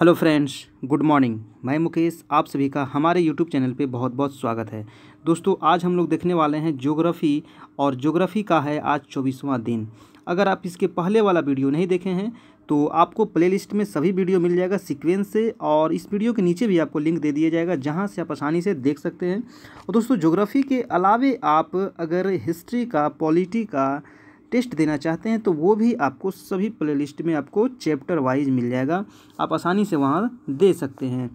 hello friends good morning मैं मुकेश आप सभी का हमारे यूट्यूब चैनल पे बहुत बहुत स्वागत है दोस्तों आज हम लोग देखने वाले हैं ज्योग्राफ़ी और ज्योग्राफ़ी का है आज चौबीसवां दिन अगर आप इसके पहले वाला वीडियो नहीं देखे हैं तो आपको प्लेलिस्ट में सभी वीडियो मिल जाएगा सीक्वेंस से और इस वीडियो के नीचे भी आपको लिंक दे दिया जाएगा जहाँ से आप आसानी से देख सकते हैं और दोस्तों ज्योग्राफ़ी के अलावे आप अगर हिस्ट्री का पॉलिटी का टेस्ट देना चाहते हैं तो वो भी आपको सभी प्लेलिस्ट में आपको चैप्टर वाइज मिल जाएगा आप आसानी से वहाँ दे सकते हैं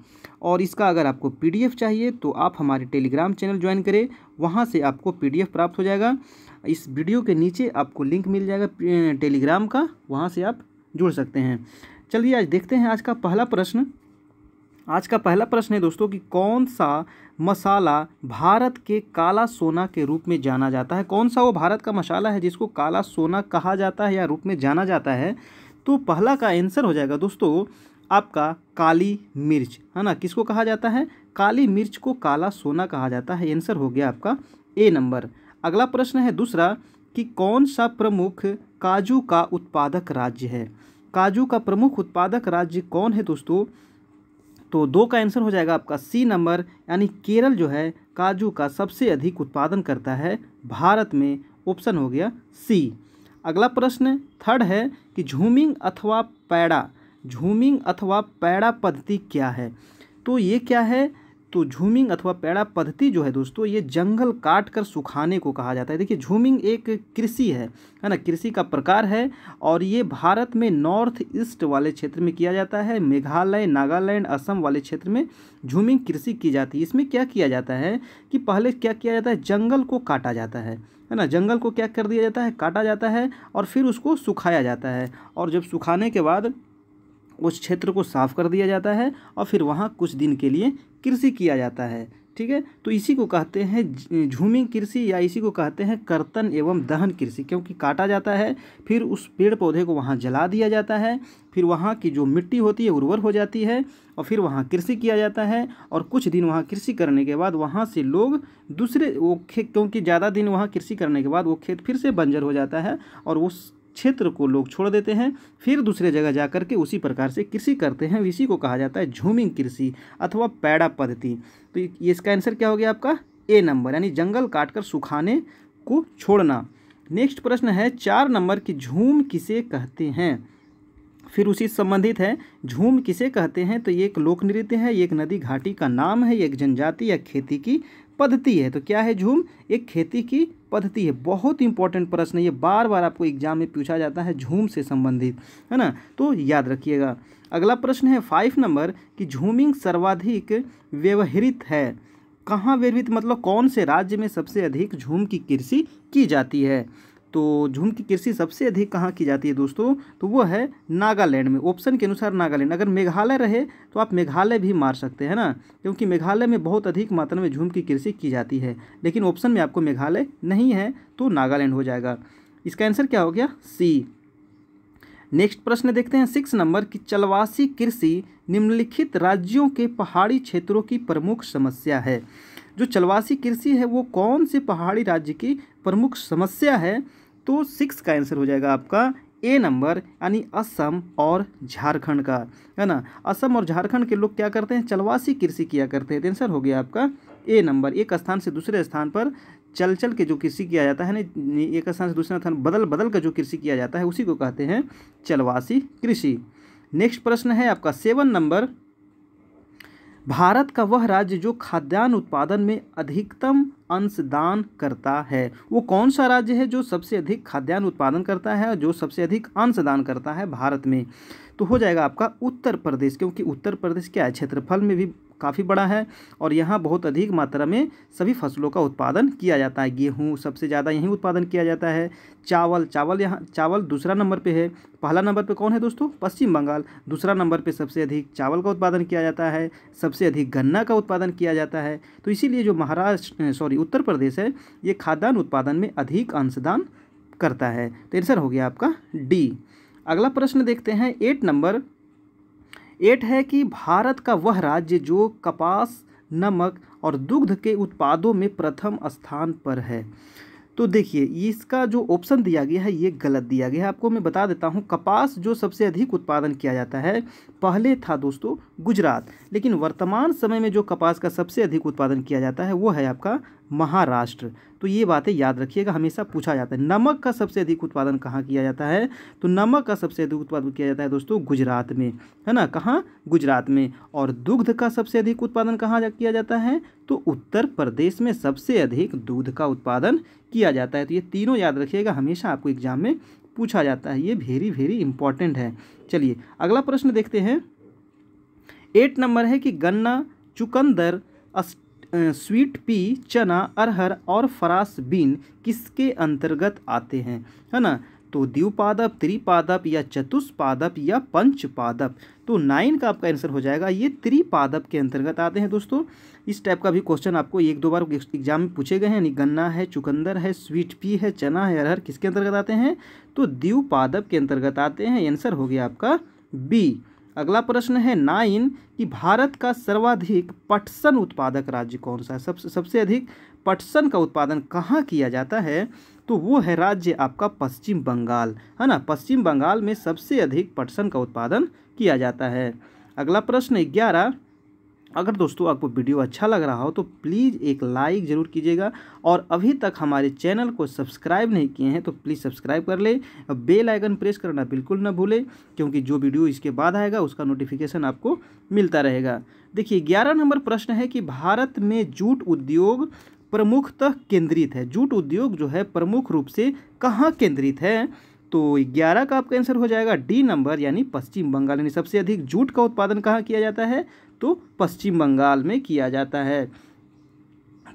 और इसका अगर आपको पीडीएफ चाहिए तो आप हमारे टेलीग्राम चैनल ज्वाइन करें वहाँ से आपको पीडीएफ प्राप्त हो जाएगा इस वीडियो के नीचे आपको लिंक मिल जाएगा टेलीग्राम का वहाँ से आप जुड़ सकते हैं चलिए आज देखते हैं आज का पहला प्रश्न आज का पहला प्रश्न है दोस्तों कि कौन सा मसाला भारत के काला सोना के रूप में जाना जाता है कौन सा वो भारत का मसाला है जिसको काला सोना कहा जाता है या रूप में जाना जाता है तो पहला का आंसर हो जाएगा दोस्तों आपका काली मिर्च है ना किसको कहा जाता है काली मिर्च को काला सोना कहा जाता है आंसर हो गया आपका ए नंबर अगला प्रश्न है दूसरा कि कौन सा प्रमुख काजू का उत्पादक राज्य है काजू का प्रमुख उत्पादक राज्य कौन है दोस्तों तो दो का आंसर हो जाएगा आपका सी नंबर यानी केरल जो है काजू का सबसे अधिक उत्पादन करता है भारत में ऑप्शन हो गया सी अगला प्रश्न थर्ड है कि झूमिंग अथवा पैड़ा झूमिंग अथवा पैड़ा पद्धति क्या है तो ये क्या है तो झूमिंग अथवा पेड़ा पद्धति जो है दोस्तों ये जंगल काट कर सुखाने को कहा जाता है देखिए झूमिंग एक कृषि है है ना कृषि का प्रकार है और ये भारत में नॉर्थ ईस्ट वाले क्षेत्र में किया जाता है मेघालय नागालैंड असम वाले क्षेत्र में झूमिंग कृषि की जाती है इसमें क्या किया जाता है कि पहले क्या किया जाता है जंगल को काटा जाता है है ना जंगल को क्या कर दिया जाता है काटा जाता है और फिर उसको सुखाया जाता है और जब सुखाने के बाद उस क्षेत्र को साफ़ कर दिया जाता है और फिर वहाँ कुछ दिन के लिए कृषि किया जाता है ठीक है तो इसी को कहते हैं झूमिंग कृषि या इसी को कहते हैं कर्तन एवं दहन कृषि क्योंकि काटा जाता है फिर उस पेड़ पौधे को वहाँ जला दिया जाता है फिर वहाँ की जो मिट्टी होती है उर्वर हो जाती है और फिर वहाँ कृषि किया जाता है और कुछ दिन वहाँ कृषि करने के बाद वहाँ से लोग दूसरे वो खेत क्योंकि ज़्यादा दिन वहाँ कृषि करने के बाद वो खेत फिर से बंजर हो जाता है और उस क्षेत्र को लोग छोड़ देते हैं फिर दूसरे जगह जा कर के उसी प्रकार से कृषि करते हैं इसी को कहा जाता है झूमिंग कृषि अथवा पैड़ा पद्धति तो ये इसका आंसर क्या हो गया आपका ए नंबर यानी जंगल काट कर सुखाने को छोड़ना नेक्स्ट प्रश्न है चार नंबर की झूम किसे कहते हैं फिर उसी संबंधित है झूम किसे कहते हैं तो ये एक लोक नृत्य है ये एक नदी घाटी का नाम है ये एक जनजाति या खेती की पद्धति है तो क्या है झूम एक खेती की पद्धति है बहुत इंपॉर्टेंट प्रश्न ये बार बार आपको एग्जाम में पूछा जाता है झूम से संबंधित है ना तो याद रखिएगा अगला प्रश्न है फाइव नंबर कि झूमिंग सर्वाधिक व्यवहारित है कहाँ व्यवहित मतलब कौन से राज्य में सबसे अधिक झूम की कृषि की जाती है तो झूम की कृषि सबसे अधिक कहाँ की जाती है दोस्तों तो वो है नागालैंड में ऑप्शन के अनुसार नागालैंड अगर मेघालय रहे तो आप मेघालय भी मार सकते हैं ना क्योंकि मेघालय में बहुत अधिक मात्रा में झूम की कृषि की जाती है लेकिन ऑप्शन में आपको मेघालय नहीं है तो नागालैंड हो जाएगा इसका आंसर क्या हो गया सी नेक्स्ट प्रश्न देखते हैं सिक्स नंबर की चलवासी कृषि निम्नलिखित राज्यों के पहाड़ी क्षेत्रों की प्रमुख समस्या है जो चलवासी कृषि है वो कौन से पहाड़ी राज्य की प्रमुख समस्या है तो सिक्स का आंसर हो जाएगा आपका ए नंबर यानी असम और झारखंड का है ना असम और झारखंड के लोग क्या करते हैं चलवासी कृषि किया करते हैं आंसर तो हो गया आपका ए नंबर एक स्थान से दूसरे स्थान पर चल चल के जो कृषि किया जाता है ना एक स्थान से दूसरे स्थान बदल बदल का जो कृषि किया जाता है उसी को कहते हैं चलवासी कृषि नेक्स्ट प्रश्न है आपका सेवन नंबर भारत का वह राज्य जो खाद्यान्न उत्पादन में अधिकतम अंशदान करता है वो कौन सा राज्य है जो सबसे अधिक खाद्यान्न उत्पादन करता है और जो सबसे अधिक अंशदान करता है भारत में तो हो जाएगा आपका उत्तर प्रदेश क्योंकि उत्तर प्रदेश क्या है क्षेत्रफल में भी काफ़ी बड़ा है और यहाँ बहुत अधिक मात्रा में सभी फसलों का उत्पादन किया जाता है गेहूँ सबसे ज़्यादा यहीं उत्पादन किया जाता है चावल चावल यहाँ चावल दूसरा नंबर पर है पहला नंबर पर कौन है दोस्तों पश्चिम बंगाल दूसरा नंबर पर सबसे अधिक चावल का उत्पादन किया जाता है सबसे अधिक गन्ना का उत्पादन किया जाता है तो इसीलिए जो महाराष्ट्र सॉरी उत्तर प्रदेश है ये खाद्यान्न उत्पादन में अधिक अंशदान करता है तो आंसर हो गया आपका डी अगला प्रश्न देखते हैं एट नंबर एट है कि भारत का वह राज्य जो कपास नमक और दुग्ध के उत्पादों में प्रथम स्थान पर है तो देखिए इसका जो ऑप्शन दिया गया है ये गलत दिया गया है आपको मैं बता देता हूँ कपास जो सबसे अधिक उत्पादन किया जाता है पहले था दोस्तों गुजरात लेकिन वर्तमान समय में जो कपास का सबसे अधिक उत्पादन किया जाता है वो है आपका महाराष्ट्र तो ये बातें याद रखिएगा हमेशा पूछा जाता है नमक का सबसे अधिक उत्पादन कहाँ किया जाता है तो नमक का सबसे अधिक उत्पादन किया जाता है दोस्तों गुजरात में है ना कहाँ गुजरात में और दुग्ध का सबसे अधिक उत्पादन कहाँ किया जाता है तो उत्तर प्रदेश में सबसे अधिक दूध का उत्पादन किया जाता है तो ये तीनों याद रखिएगा हमेशा आपको एग्जाम में पूछा जाता है ये वेरी वेरी इंपॉर्टेंट है चलिए अगला प्रश्न देखते हैं एट नंबर है कि गन्ना चुकंदर स्वीट पी चना अरहर और फरास बीन किसके अंतर्गत आते हैं है ना तो द्विपादप त्रिपादप या चतुष्पादप या पंचपादप तो नाइन का आपका आंसर हो जाएगा ये त्रिपादप के अंतर्गत आते हैं दोस्तों इस टाइप का भी क्वेश्चन आपको एक दो बार एग्जाम में पूछे गए हैं यानी गन्ना है चुकंदर है स्वीट पी है चना है अरहर किसके अंतर्गत आते हैं तो द्विपादप के अंतर्गत आते हैं आंसर हो गया आपका बी अगला प्रश्न है नाइन कि भारत का सर्वाधिक पटसन उत्पादक राज्य कौन सा है सब, सबसे अधिक पटसन का उत्पादन कहाँ किया जाता है तो वो है राज्य आपका पश्चिम बंगाल है ना पश्चिम बंगाल में सबसे अधिक पटसन का उत्पादन किया जाता है अगला प्रश्न ग्यारह अगर दोस्तों आपको वीडियो अच्छा लग रहा हो तो प्लीज़ एक लाइक ज़रूर कीजिएगा और अभी तक हमारे चैनल को सब्सक्राइब नहीं किए हैं तो प्लीज़ सब्सक्राइब कर ले बेल आइकन प्रेस करना बिल्कुल ना भूलें क्योंकि जो वीडियो इसके बाद आएगा उसका नोटिफिकेशन आपको मिलता रहेगा देखिए ग्यारह नंबर प्रश्न है कि भारत में जूट उद्योग प्रमुखतः केंद्रित है जूट उद्योग जो है प्रमुख रूप से कहाँ केंद्रित है तो ग्यारह का आपका आंसर हो जाएगा डी नंबर यानी पश्चिम बंगाल यानी सबसे अधिक जूट का उत्पादन कहाँ किया जाता है तो पश्चिम बंगाल में किया जाता है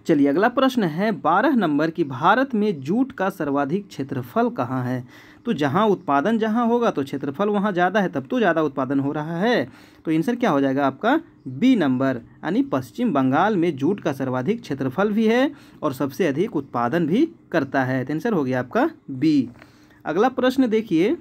चलिए अगला प्रश्न है बारह नंबर कि भारत में जूट का सर्वाधिक क्षेत्रफल कहाँ है तो जहाँ उत्पादन जहाँ होगा तो क्षेत्रफल वहाँ ज़्यादा है तब तो ज़्यादा उत्पादन हो रहा है तो आंसर क्या हो जाएगा आपका बी नंबर यानी पश्चिम बंगाल में जूट का सर्वाधिक क्षेत्रफल भी है और सबसे अधिक उत्पादन भी करता है तो आंसर हो गया आपका बी अगला प्रश्न देखिए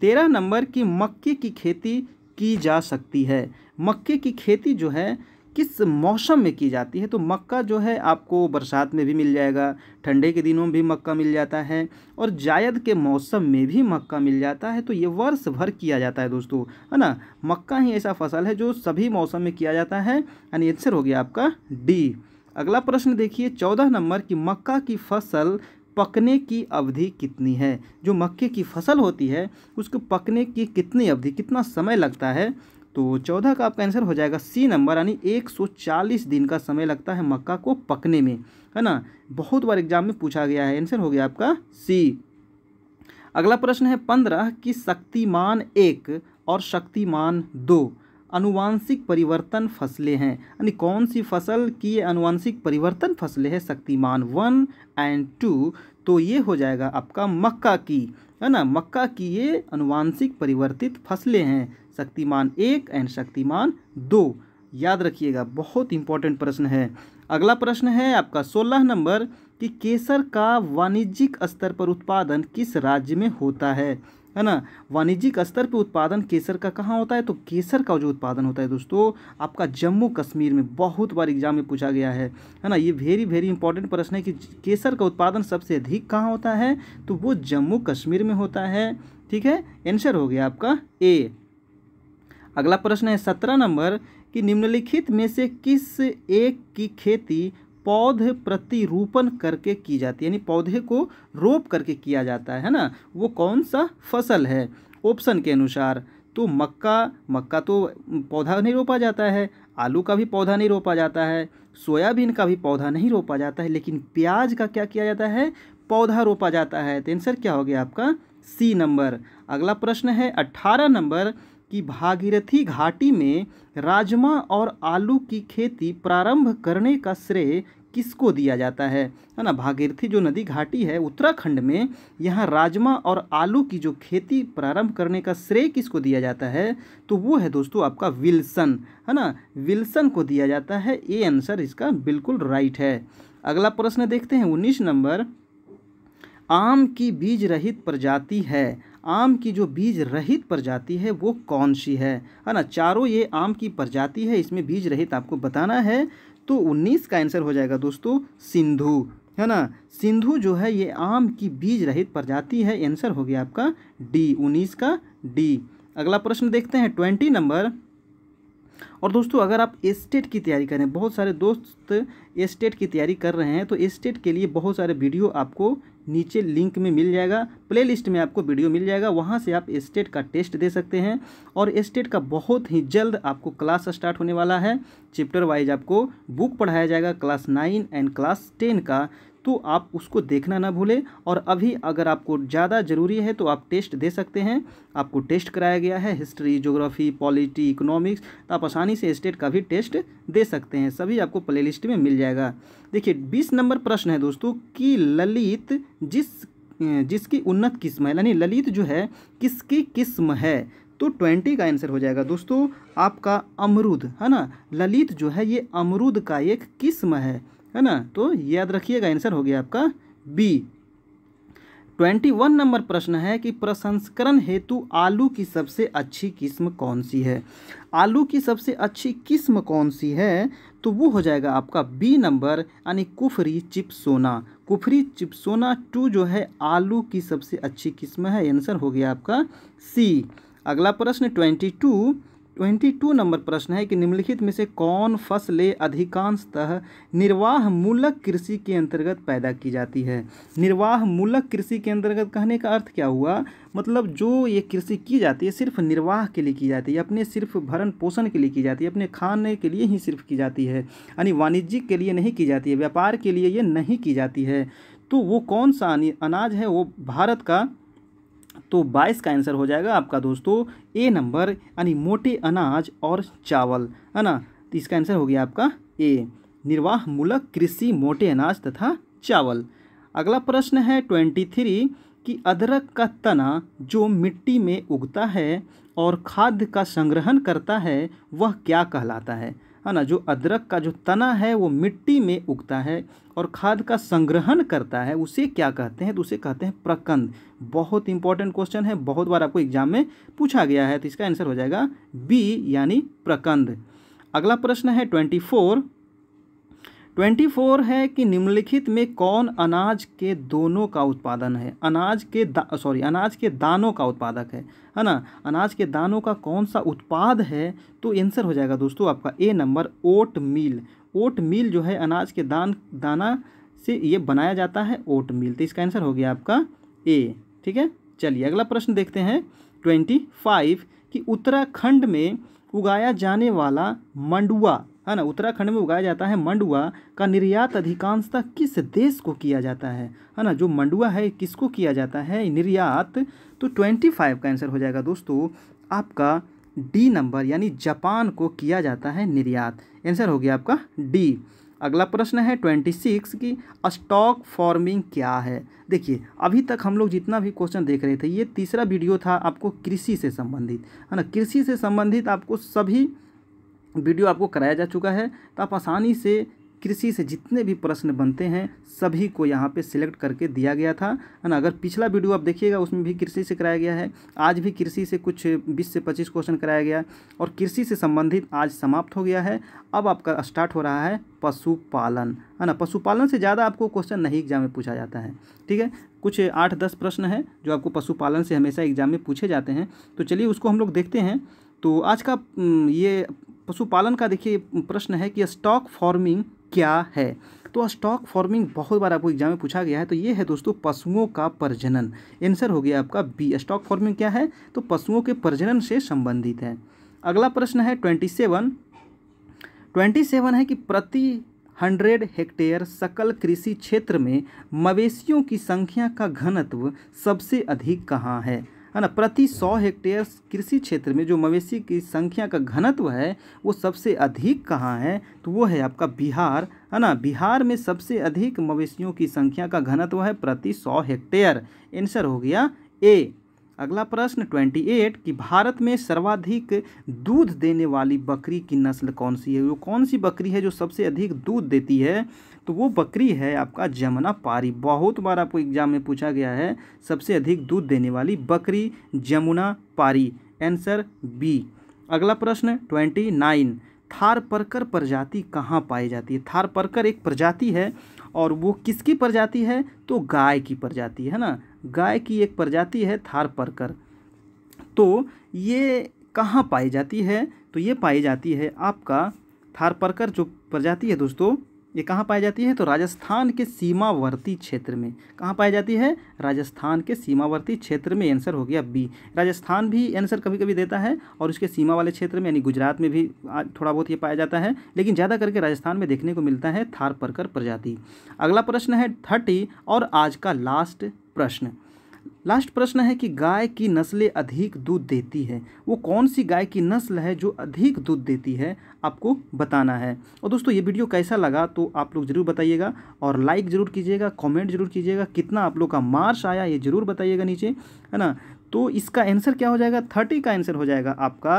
तेरह नंबर की मक्के की खेती की जा सकती है मक्के की खेती जो है किस मौसम में की जाती है तो मक्का जो है आपको बरसात में भी मिल जाएगा ठंडे के दिनों में भी मक्का मिल जाता है और जायद के मौसम में भी मक्का मिल जाता है तो ये वर्ष भर किया जाता है दोस्तों है ना मक्का ही ऐसा फसल है जो सभी मौसम में किया जाता है यानी आंसर हो गया आपका डी अगला प्रश्न देखिए चौदह नंबर की मक्का की फसल पकने की अवधि कितनी है जो मक्के की फसल होती है उसको पकने की कितनी अवधि कितना समय लगता है तो चौदह का आपका आंसर हो जाएगा सी नंबर यानी 140 दिन का समय लगता है मक्का को पकने में है ना बहुत बार एग्जाम में पूछा गया है आंसर हो गया आपका सी अगला प्रश्न है पंद्रह कि शक्तिमान एक और शक्तिमान दो अनुवांशिक परिवर्तन फसलें हैं यानी कौन सी फसल की ये अनुवांशिक परिवर्तन फसलें हैं शक्तिमान वन एंड टू तो ये हो जाएगा आपका मक्का की है ना मक्का की ये अनुवांशिक परिवर्तित फसलें हैं शक्तिमान एक एंड शक्तिमान दो याद रखिएगा बहुत इंपॉर्टेंट प्रश्न है अगला प्रश्न है आपका सोलह नंबर कि केसर का वाणिज्यिक स्तर पर उत्पादन किस राज्य में होता है है ना वाणिज्यिक स्तर पे उत्पादन केसर का कहाँ होता है तो केसर का जो उत्पादन होता है दोस्तों आपका जम्मू कश्मीर में बहुत बार एग्जाम में पूछा गया है है ना ये वेरी वेरी इंपॉर्टेंट प्रश्न है कि केसर का उत्पादन सबसे अधिक कहाँ होता है तो वो जम्मू कश्मीर में होता है ठीक है एंसर हो गया आपका ए अगला प्रश्न है सत्रह नंबर कि निम्नलिखित में से किस एक की खेती पौध प्रतिरूपण करके की जाती है यानी पौधे को रोप करके किया जाता है ना वो कौन सा फसल है ऑप्शन के अनुसार तो मक्का मक्का तो पौधा नहीं रोपा जाता है आलू का भी पौधा नहीं रोपा जाता है सोयाबीन का भी पौधा नहीं रोपा जाता है लेकिन प्याज का क्या किया जाता है पौधा रोपा जाता है तो आंसर क्या हो गया आपका सी नंबर अगला प्रश्न है अट्ठारह नंबर कि भागीरथी घाटी में राजमा और आलू की खेती प्रारंभ करने का श्रेय किसको दिया जाता है है ना भागीरथी जो नदी घाटी है उत्तराखंड में यहाँ राजमा और आलू की जो खेती प्रारंभ करने का श्रेय किसको दिया जाता है तो वो है दोस्तों आपका विल्सन है ना विल्सन को दिया जाता है ये आंसर इसका बिल्कुल राइट है अगला प्रश्न देखते हैं उन्नीस नंबर आम की बीज रहित प्रजाति है आम की जो बीज रहित प्रजाति है वो कौन सी है है ना चारों ये आम की प्रजाति है इसमें बीज रहित आपको बताना है तो उन्नीस का आंसर हो जाएगा दोस्तों सिंधु है ना सिंधु जो है ये आम की बीज रहित प्रजाति है आंसर हो गया आपका डी उन्नीस का डी अगला प्रश्न देखते हैं ट्वेंटी नंबर और दोस्तों अगर आप एस्टेट की तैयारी करें बहुत सारे दोस्त एस्टेट की तैयारी कर रहे हैं तो एस्टेट के लिए बहुत सारे वीडियो आपको नीचे लिंक में मिल जाएगा प्लेलिस्ट में आपको वीडियो मिल जाएगा वहाँ से आप स्टेट का टेस्ट दे सकते हैं और स्टेट का बहुत ही जल्द आपको क्लास स्टार्ट होने वाला है चैप्टर वाइज आपको बुक पढ़ाया जाएगा class nine and class ten का तो आप उसको देखना ना भूलें और अभी अगर आपको ज़्यादा ज़रूरी है तो आप टेस्ट दे सकते हैं आपको टेस्ट कराया गया है हिस्ट्री जोग्राफी पॉलिटी इकोनॉमिक्स तो आप आसानी से स्टेट का भी टेस्ट दे सकते हैं सभी आपको प्ले लिस्ट में मिल जाएगा देखिए बीस नंबर प्रश्न है दोस्तों कि ललित जिस जिसकी उन्नत किस्म है यानी ललित जो है किसकी किस्म है तो ट्वेंटी का आंसर हो जाएगा दोस्तों आपका अमरूद है ना ललित जो है ये अमरूद का एक किस्म है है ना तो याद रखिएगा आंसर हो गया आपका बी ट्वेंटी वन नंबर प्रश्न है कि प्रसंस्करण हेतु आलू की सबसे अच्छी किस्म कौन सी है आलू की सबसे अच्छी किस्म कौन सी है तो वो हो जाएगा आपका बी नंबर यानी कुफरी चिपसोना कुफरी चिपसोना टू जो है आलू की सबसे अच्छी किस्म है आंसर हो गया आपका सी अगला प्रश्न twenty two twenty two number प्रश्न है कि निम्नलिखित में से कौन फसलें अधिकांशतः निर्वाह मूलक कृषि के अंतर्गत पैदा की जाती है निर्वाह मूलक कृषि के अंतर्गत कहने का अर्थ क्या हुआ मतलब जो ये कृषि की जाती है सिर्फ निर्वाह के लिए की जाती है अपने सिर्फ भरण पोषण के लिए की जाती है अपने खाने के लिए ही सिर्फ की जाती है यानी वाणिज्यिक के लिए नहीं की जाती है व्यापार के लिए ये नहीं की जाती है तो वो कौन सा अनाज है वो भारत का तो बाईस का आंसर हो जाएगा आपका दोस्तों ए नंबर यानी मोटे अनाज और चावल है ना तो इसका आंसर हो गया आपका ए निर्वाह मूलक कृषि मोटे अनाज तथा चावल अगला प्रश्न है ट्वेंटी थ्री कि अदरक का तना जो मिट्टी में उगता है और खाद्य का संग्रहण करता है वह क्या कहलाता है है ना जो अदरक का जो तना है वो मिट्टी में उगता है और खाद का संग्रहण करता है उसे क्या कहते हैं तो उसे कहते हैं प्रकंद बहुत इंपॉर्टेंट क्वेश्चन है बहुत बार आपको एग्जाम में पूछा गया है तो इसका आंसर हो जाएगा बी यानी प्रकंद अगला प्रश्न है ट्वेंटी फोर ट्वेंटी फोर है कि निम्नलिखित में कौन अनाज के दोनों का उत्पादन है अनाज के सॉरी अनाज के दानों का उत्पादक है है ना अनाज के दानों का कौन सा उत्पाद है तो आंसर हो जाएगा दोस्तों आपका ए नंबर ओट मील ओट मील जो है अनाज के दान दाना से ये बनाया जाता है ओट मील तो इसका आंसर हो गया आपका ए ठीक है चलिए अगला प्रश्न देखते हैं ट्वेंटी फाइव कि उत्तराखंड में उगाया जाने वाला मंडुआ है हाँ ना उत्तराखंड में उगाया जाता है मंडुआ का निर्यात अधिकांशतः किस देश को किया जाता है है हाँ ना जो मंडुआ है किसको किया जाता है निर्यात तो ट्वेंटी फाइव का आंसर हो जाएगा दोस्तों आपका डी नंबर यानी जापान को किया जाता है निर्यात आंसर हो गया आपका डी अगला प्रश्न है ट्वेंटी सिक्स की स्टॉक फॉर्मिंग क्या है देखिए अभी तक हम लोग जितना भी क्वेश्चन देख रहे थे ये तीसरा वीडियो था आपको कृषि से संबंधित है हाँ ना कृषि से संबंधित आपको सभी वीडियो आपको कराया जा चुका है तो आप आसानी से कृषि से जितने भी प्रश्न बनते हैं सभी को यहाँ पे सिलेक्ट करके दिया गया था है ना अगर पिछला वीडियो आप देखिएगा उसमें भी कृषि से कराया गया है आज भी कृषि से कुछ 20 से 25 क्वेश्चन कराया गया और कृषि से संबंधित आज समाप्त हो गया है अब आपका स्टार्ट हो रहा है पशुपालन है ना पशुपालन से ज़्यादा आपको क्वेश्चन नहीं एग्जाम में पूछा जाता है ठीक है कुछ आठ दस प्रश्न हैं जो आपको पशुपालन से हमेशा एग्जाम में पूछे जाते हैं तो चलिए उसको हम लोग देखते हैं तो आज का ये पशुपालन का देखिए प्रश्न है कि स्टॉक फार्मिंग क्या है तो स्टॉक फार्मिंग बहुत बार आपको एग्जाम में पूछा गया है तो ये है दोस्तों पशुओं का प्रजनन आंसर हो गया आपका बी स्टॉक फार्मिंग क्या है तो पशुओं के प्रजनन से संबंधित है अगला प्रश्न है ट्वेंटी सेवन ट्वेंटी सेवन है कि प्रति हंड्रेड हेक्टेयर सकल कृषि क्षेत्र में मवेशियों की संख्या का घनत्व सबसे अधिक कहाँ है है ना प्रति सौ हेक्टेयर कृषि क्षेत्र में जो मवेशी की संख्या का घनत्व है वो सबसे अधिक कहाँ है तो वो है आपका बिहार है ना बिहार में सबसे अधिक मवेशियों की संख्या का घनत्व है प्रति सौ हेक्टेयर आंसर हो गया ए अगला प्रश्न ट्वेंटी एट कि भारत में सर्वाधिक दूध देने वाली बकरी की नस्ल कौन सी है वो कौन सी बकरी है जो सबसे अधिक दूध देती है तो वो बकरी है आपका जमुना पारी बहुत बार आपको एग्जाम में पूछा गया है सबसे अधिक दूध देने वाली बकरी जमुना पारी आंसर बी अगला प्रश्न ट्वेंटी नाइन थार परकर प्रजाति कहाँ पाई जाती है थार परकर एक प्रजाति है और वो किसकी प्रजाति है तो गाय की प्रजाति है ना गाय की एक प्रजाति है थार परकर तो ये कहाँ पाई जाती है तो ये पाई जाती है आपका थार परकर जो प्रजाति है दोस्तों ये कहाँ पाई जाती है तो राजस्थान के सीमावर्ती क्षेत्र में कहाँ पाई जाती है राजस्थान के सीमावर्ती क्षेत्र में आंसर हो गया बी राजस्थान भी आंसर कभी कभी देता है और उसके सीमा वाले क्षेत्र में यानी गुजरात में भी थोड़ा बहुत ये पाया जाता है लेकिन ज़्यादा करके राजस्थान में देखने को मिलता है थार प्रजाति अगला प्रश्न है थर्टी और आज का लास्ट प्रश्न लास्ट प्रश्न है कि गाय की नस्लें अधिक दूध देती है वो कौन सी गाय की नस्ल है जो अधिक दूध देती है आपको बताना है और दोस्तों ये वीडियो कैसा लगा तो आप लोग ज़रूर बताइएगा और लाइक ज़रूर कीजिएगा कमेंट ज़रूर कीजिएगा कितना आप लोग का मार्श आया ये ज़रूर बताइएगा नीचे है ना तो इसका आंसर क्या हो जाएगा थर्टी का आंसर हो जाएगा आपका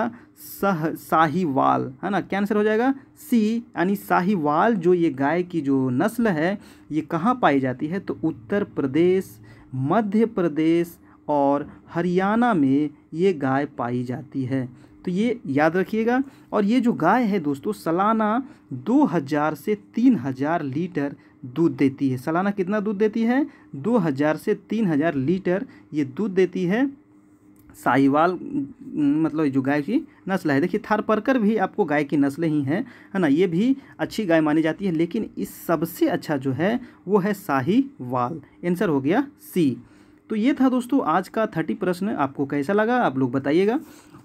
सह साहिवाल है ना क्या आंसर हो जाएगा सी यानी साहिवाल जो ये गाय की जो नस्ल है ये कहाँ पाई जाती है तो उत्तर प्रदेश मध्य प्रदेश और हरियाणा में ये गाय पाई जाती है तो ये याद रखिएगा और ये जो गाय है दोस्तों सालाना दो हज़ार से तीन हज़ार लीटर दूध देती है सालाना कितना दूध देती है दो हज़ार से तीन हज़ार लीटर ये दूध देती है साहिवाल मतलब जो गाय की नस्ल है देखिए थारपरकर भी आपको गाय की नस्ल ही है है ना ये भी अच्छी गाय मानी जाती है लेकिन इस सबसे अच्छा जो है वो है साहिवाल आंसर हो गया सी तो ये था दोस्तों आज का थर्टी प्रश्न आपको कैसा लगा आप लोग बताइएगा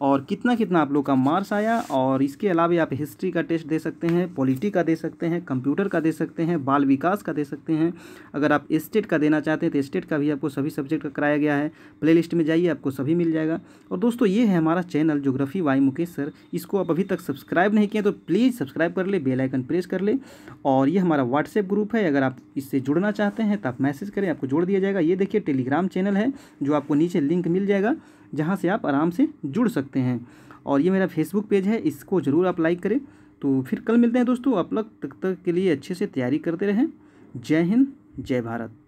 और कितना कितना आप लोग का मार्क्स आया और इसके अलावा आप हिस्ट्री का टेस्ट दे सकते हैं पॉलिटी का दे सकते हैं कंप्यूटर का दे सकते हैं बाल विकास का दे सकते हैं अगर आप स्टेट का देना चाहते हैं तो स्टेट का भी आपको सभी सब्जेक्ट का कराया गया है प्ले में जाइए आपको सभी मिल जाएगा और दोस्तों ये है हमारा channel geography by Mukesh sir इसको आप अभी तक सब्सक्राइब नहीं किया तो प्लीज़ सब्सक्राइब कर ले बेलाइकन प्रेस कर ले और ये हमारा व्हाट्सएप ग्रुप है अगर आप इससे जुड़ना चाहते हैं तो आप मैसेज करें आपको जोड़ दिया जाएगा ये देखिए टेलीग्राम चैनल है जो आपको नीचे लिंक मिल जाएगा जहाँ से आप आराम से जुड़ सकते हैं और ये मेरा फेसबुक पेज है इसको ज़रूर आप लाइक करें तो फिर कल मिलते हैं दोस्तों आप लोग तक तक के लिए अच्छे से तैयारी करते रहें जय हिंद जय भारत